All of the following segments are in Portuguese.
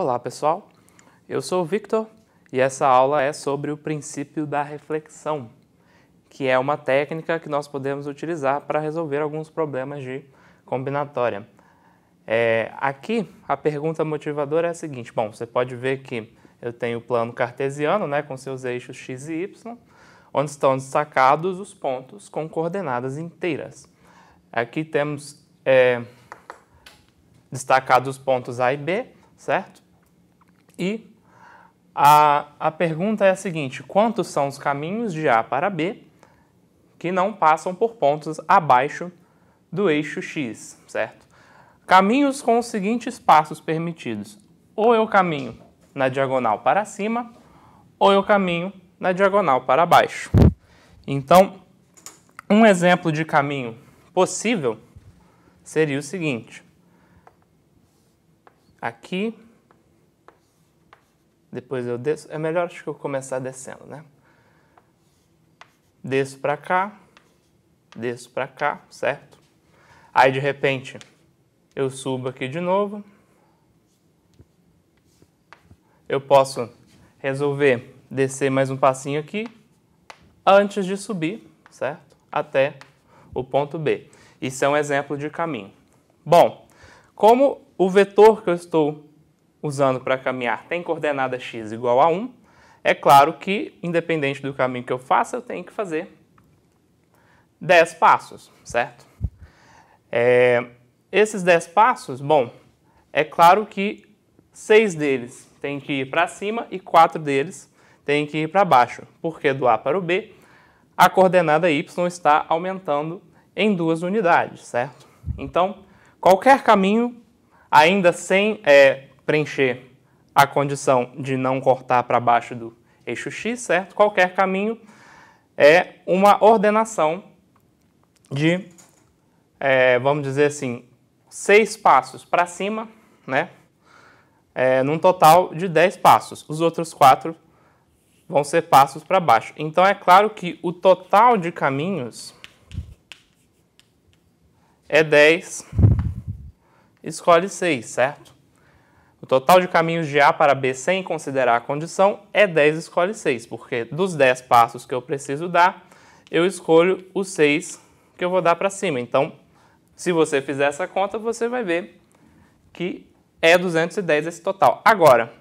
Olá pessoal, eu sou o Victor e essa aula é sobre o princípio da reflexão, que é uma técnica que nós podemos utilizar para resolver alguns problemas de combinatória. É, aqui a pergunta motivadora é a seguinte: bom, você pode ver que eu tenho o plano cartesiano, né, com seus eixos x e y, onde estão destacados os pontos com coordenadas inteiras. Aqui temos é, destacados os pontos A e B, certo? E a, a pergunta é a seguinte: quantos são os caminhos de A para B que não passam por pontos abaixo do eixo X, certo? Caminhos com os seguintes passos permitidos: ou eu caminho na diagonal para cima, ou eu caminho na diagonal para baixo. Então, um exemplo de caminho possível seria o seguinte: aqui depois eu desço. É melhor acho que eu começar descendo, né? Desço para cá, desço para cá, certo? Aí de repente eu subo aqui de novo. Eu posso resolver descer mais um passinho aqui antes de subir, certo? Até o ponto B. Isso é um exemplo de caminho. Bom, como o vetor que eu estou usando para caminhar tem coordenada x igual a 1, é claro que, independente do caminho que eu faça, eu tenho que fazer 10 passos, certo? É, esses 10 passos, bom, é claro que 6 deles tem que ir para cima e 4 deles tem que ir para baixo, porque do A para o B, a coordenada y está aumentando em duas unidades, certo? Então, qualquer caminho, ainda sem é, preencher a condição de não cortar para baixo do eixo x, certo? Qualquer caminho é uma ordenação de, é, vamos dizer assim, seis passos para cima, né? É, num total de dez passos. Os outros quatro vão ser passos para baixo. Então é claro que o total de caminhos é 10, escolhe 6, certo? O total de caminhos de A para B sem considerar a condição é 10 escolhe 6, porque dos 10 passos que eu preciso dar, eu escolho os 6 que eu vou dar para cima. Então, se você fizer essa conta, você vai ver que é 210 esse total. Agora,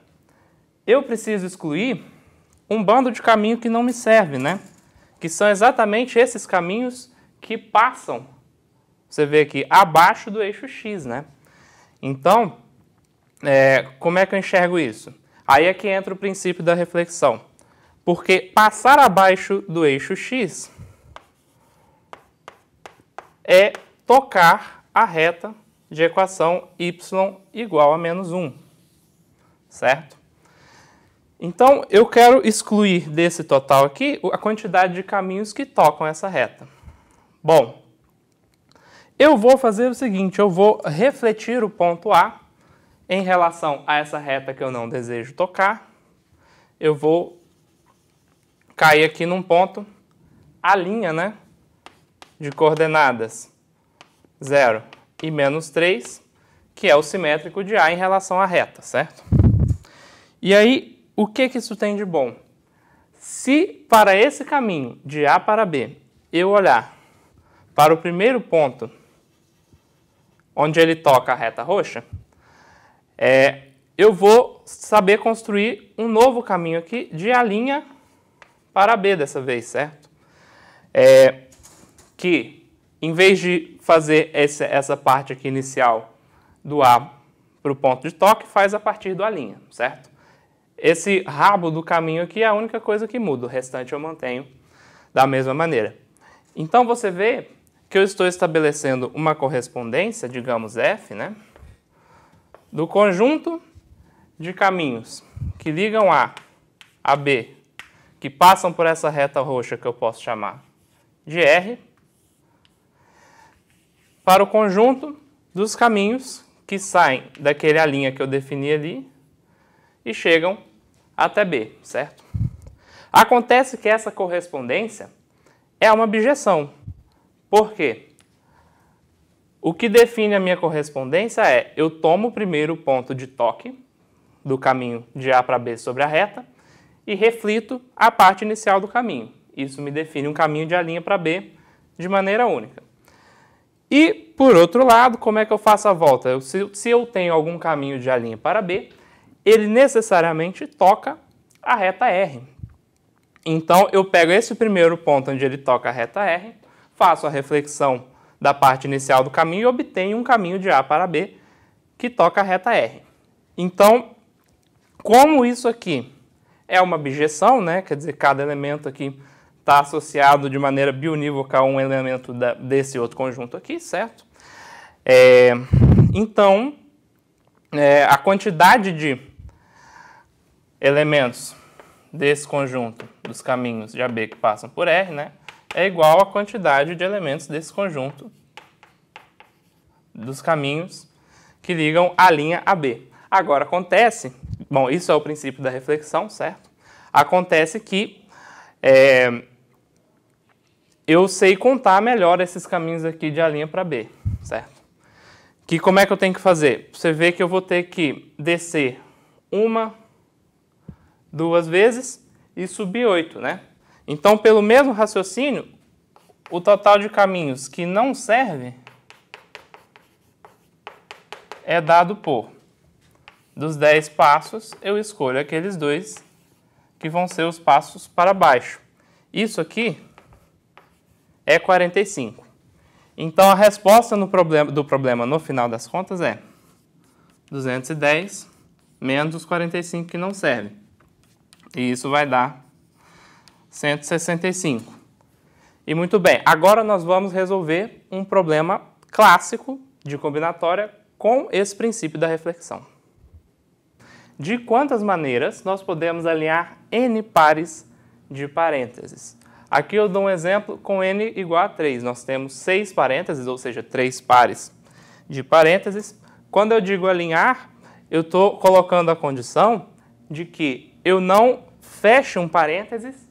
eu preciso excluir um bando de caminho que não me serve, né? Que são exatamente esses caminhos que passam, você vê aqui, abaixo do eixo X, né? Então, é, como é que eu enxergo isso? Aí é que entra o princípio da reflexão. Porque passar abaixo do eixo x é tocar a reta de equação y igual a menos 1, certo? Então, eu quero excluir desse total aqui a quantidade de caminhos que tocam essa reta. Bom, eu vou fazer o seguinte, eu vou refletir o ponto A em relação a essa reta que eu não desejo tocar, eu vou cair aqui num ponto, a linha né, de coordenadas 0 e menos 3, que é o simétrico de A em relação à reta, certo? E aí, o que, que isso tem de bom? Se para esse caminho de A para B eu olhar para o primeiro ponto onde ele toca a reta roxa, é, eu vou saber construir um novo caminho aqui de A' para B dessa vez, certo? É, que em vez de fazer esse, essa parte aqui inicial do A para o ponto de toque, faz a partir do A', certo? Esse rabo do caminho aqui é a única coisa que muda, o restante eu mantenho da mesma maneira. Então você vê que eu estou estabelecendo uma correspondência, digamos F, né? do conjunto de caminhos que ligam A a B, que passam por essa reta roxa que eu posso chamar de R, para o conjunto dos caminhos que saem daquela linha que eu defini ali e chegam até B, certo? Acontece que essa correspondência é uma objeção. Por quê? O que define a minha correspondência é: eu tomo o primeiro ponto de toque do caminho de A para B sobre a reta e reflito a parte inicial do caminho. Isso me define um caminho de A' para B de maneira única. E, por outro lado, como é que eu faço a volta? Eu, se, se, eu tenho algum caminho de A' para B, ele necessariamente toca a reta R. Então, eu pego esse primeiro ponto onde ele toca a reta R, faço a reflexão da parte inicial do caminho e obtém um caminho de A para B que toca a reta R. Então, como isso aqui é uma bijeção, né? quer dizer, cada elemento aqui está associado de maneira bionívoca a um elemento da, desse outro conjunto aqui, certo? É, então, é, a quantidade de elementos desse conjunto dos caminhos de AB que passam por R, né? é igual à quantidade de elementos desse conjunto dos caminhos que ligam a linha a B. Agora, acontece, bom, isso é o princípio da reflexão, certo? Acontece que é, eu sei contar melhor esses caminhos aqui de A linha para B, certo? Que como é que eu tenho que fazer? Você vê que eu vou ter que descer uma, duas vezes e subir oito, né? Então, pelo mesmo raciocínio, o total de caminhos que não serve é dado por dos 10 passos, eu escolho aqueles dois que vão ser os passos para baixo. Isso aqui é 45. Então a resposta problema, do problema no final das contas é 210 menos os 45 que não servem. E isso vai dar 165. E muito bem, agora nós vamos resolver um problema clássico de combinatória com esse princípio da reflexão. De quantas maneiras nós podemos alinhar n pares de parênteses? Aqui eu dou um exemplo com n igual a 3. Nós temos 6 parênteses, ou seja, 3 pares de parênteses. Quando eu digo alinhar, eu estou colocando a condição de que eu não feche um parênteses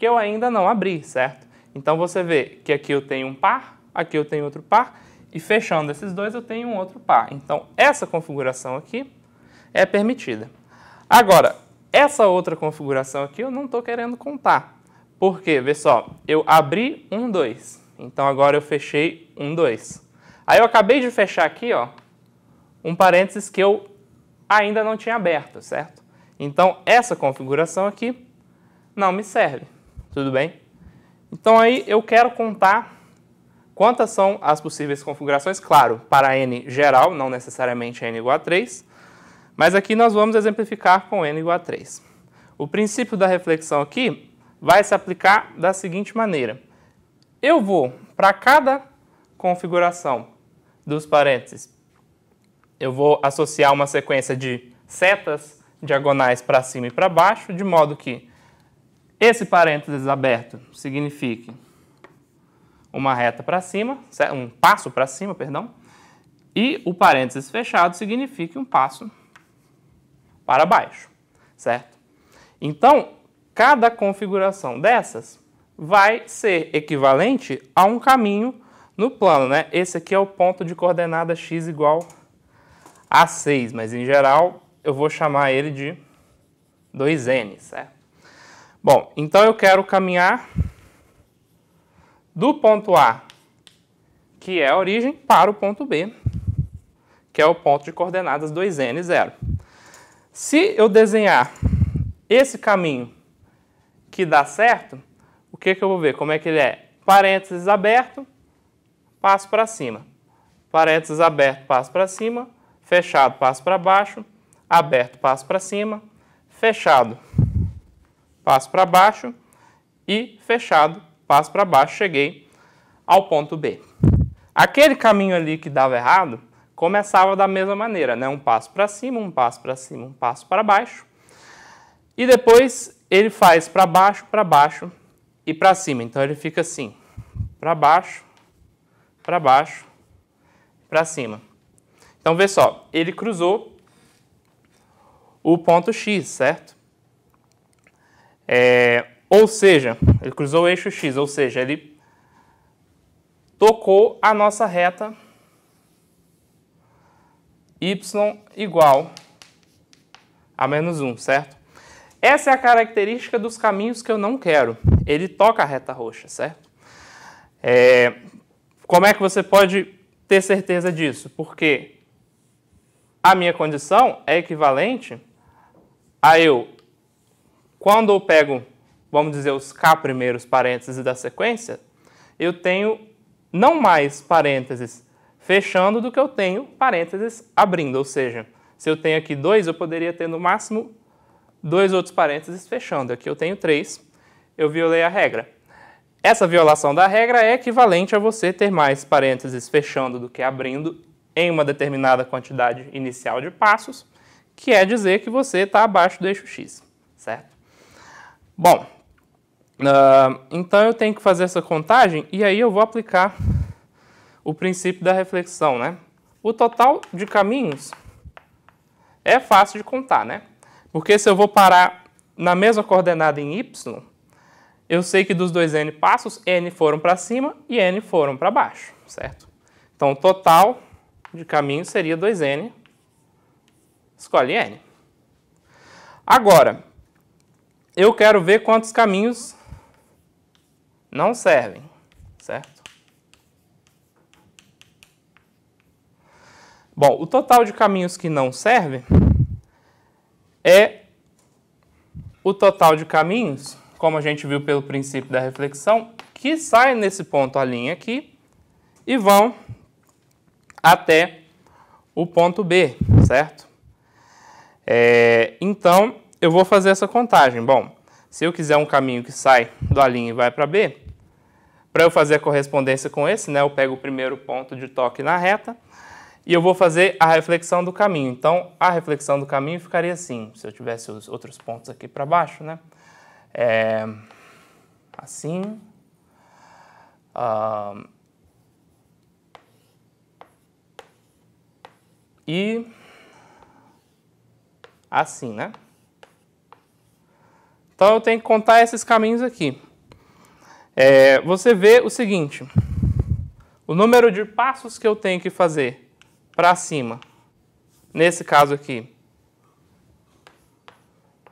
que eu ainda não abri, certo? Então você vê que aqui eu tenho um par, aqui eu tenho outro par, e fechando esses dois eu tenho um outro par. Então essa configuração aqui é permitida. Agora, essa outra configuração aqui eu não estou querendo contar. Por quê? Vê só, eu abri um, dois. Então agora eu fechei um, dois. Aí eu acabei de fechar aqui, ó, um parênteses que eu ainda não tinha aberto, certo? Então essa configuração aqui não me serve. Tudo bem? Então aí eu quero contar quantas são as possíveis configurações, claro, para n geral, não necessariamente n igual a 3, mas aqui nós vamos exemplificar com n igual a 3. O princípio da reflexão aqui vai se aplicar da seguinte maneira. Eu vou, para cada configuração dos parênteses, eu vou associar uma sequência de setas diagonais para cima e para baixo, de modo que esse parênteses aberto significa uma reta para cima, um passo para cima, perdão, e o parênteses fechado significa um passo para baixo, certo? Então, cada configuração dessas vai ser equivalente a um caminho no plano, né? Esse aqui é o ponto de coordenada x igual a 6, mas em geral eu vou chamar ele de 2n, certo? Bom, então eu quero caminhar do ponto A, que é a origem, para o ponto B, que é o ponto de coordenadas 2n, 0. Se eu desenhar esse caminho que dá certo, o que, que eu vou ver? Como é que ele é? Parênteses aberto, passo para cima. Parênteses aberto, passo para cima. Fechado, passo para baixo. Aberto, passo para cima. Fechado, passo para baixo e fechado, passo para baixo, cheguei ao ponto B. Aquele caminho ali que dava errado começava da mesma maneira, né? um passo para cima, um passo para cima, um passo para baixo. E depois ele faz para baixo, para baixo e para cima. Então ele fica assim, para baixo, para baixo, para cima. Então vê só, ele cruzou o ponto X, certo? É, ou seja, ele cruzou o eixo X, ou seja, ele tocou a nossa reta y igual a menos 1, certo? Essa é a característica dos caminhos que eu não quero. Ele toca a reta roxa, certo? É, como é que você pode ter certeza disso? Porque a minha condição é equivalente a eu quando eu pego, vamos dizer, os K primeiros parênteses da sequência, eu tenho não mais parênteses fechando do que eu tenho parênteses abrindo. Ou seja, se eu tenho aqui dois, eu poderia ter no máximo dois outros parênteses fechando. Aqui eu tenho três, eu violei a regra. Essa violação da regra é equivalente a você ter mais parênteses fechando do que abrindo em uma determinada quantidade inicial de passos, que é dizer que você está abaixo do eixo x, certo? Bom, uh, então eu tenho que fazer essa contagem e aí eu vou aplicar o princípio da reflexão, né? O total de caminhos é fácil de contar, né? Porque se eu vou parar na mesma coordenada em y, eu sei que dos dois n passos, n foram para cima e n foram para baixo, certo? Então, o total de caminhos seria 2n, escolhe n. Agora, eu quero ver quantos caminhos não servem, certo? Bom, o total de caminhos que não servem é o total de caminhos, como a gente viu pelo princípio da reflexão, que saem nesse ponto a linha aqui e vão até o ponto B, certo? É, então, eu vou fazer essa contagem. Bom, se eu quiser um caminho que sai da linha e vai para B, para eu fazer a correspondência com esse, né, eu pego o primeiro ponto de toque na reta e eu vou fazer a reflexão do caminho. Então, a reflexão do caminho ficaria assim, se eu tivesse os outros pontos aqui para baixo, né? É, assim. e assim, né? Então eu tenho que contar esses caminhos aqui. É, você vê o seguinte: o número de passos que eu tenho que fazer para cima, nesse caso aqui,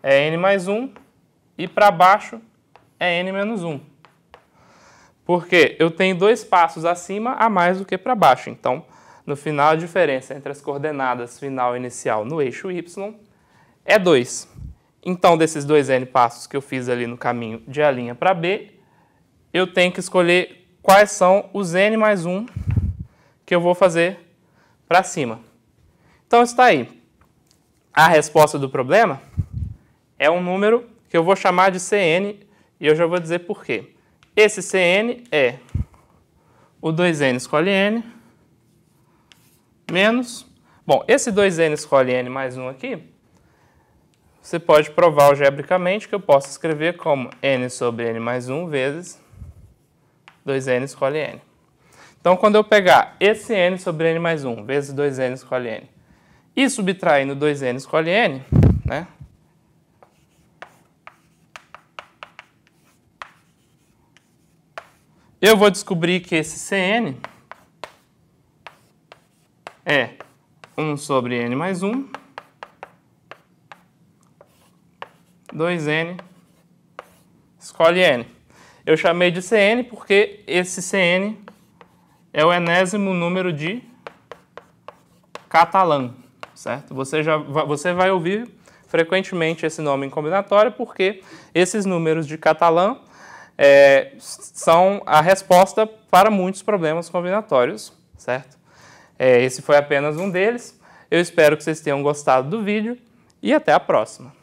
é n mais 1 e para baixo é n menos 1. Porque eu tenho dois passos acima a mais do que para baixo. Então, no final, a diferença entre as coordenadas final e inicial no eixo y é 2. Então, desses dois N passos que eu fiz ali no caminho de A' para B, eu tenho que escolher quais são os N mais 1 que eu vou fazer para cima. Então, está aí. A resposta do problema é um número que eu vou chamar de Cn, e eu já vou dizer por quê. Esse Cn é o 2n escolhe n, menos... Bom, esse 2n escolhe n mais 1 aqui você pode provar algebricamente que eu posso escrever como n sobre n mais 1 vezes 2n escolhe n. Então, quando eu pegar esse n sobre n mais 1 vezes 2n escolhe n e subtrair no 2n escolhe n, né? Eu vou descobrir que esse Cn é 1 sobre n mais 1 2n, escolhe n. Eu chamei de cn porque esse cn é o enésimo número de catalã, certo? Você, já, você vai ouvir frequentemente esse nome em combinatório porque esses números de catalã é, são a resposta para muitos problemas combinatórios, certo? É, esse foi apenas um deles. Eu espero que vocês tenham gostado do vídeo e até a próxima.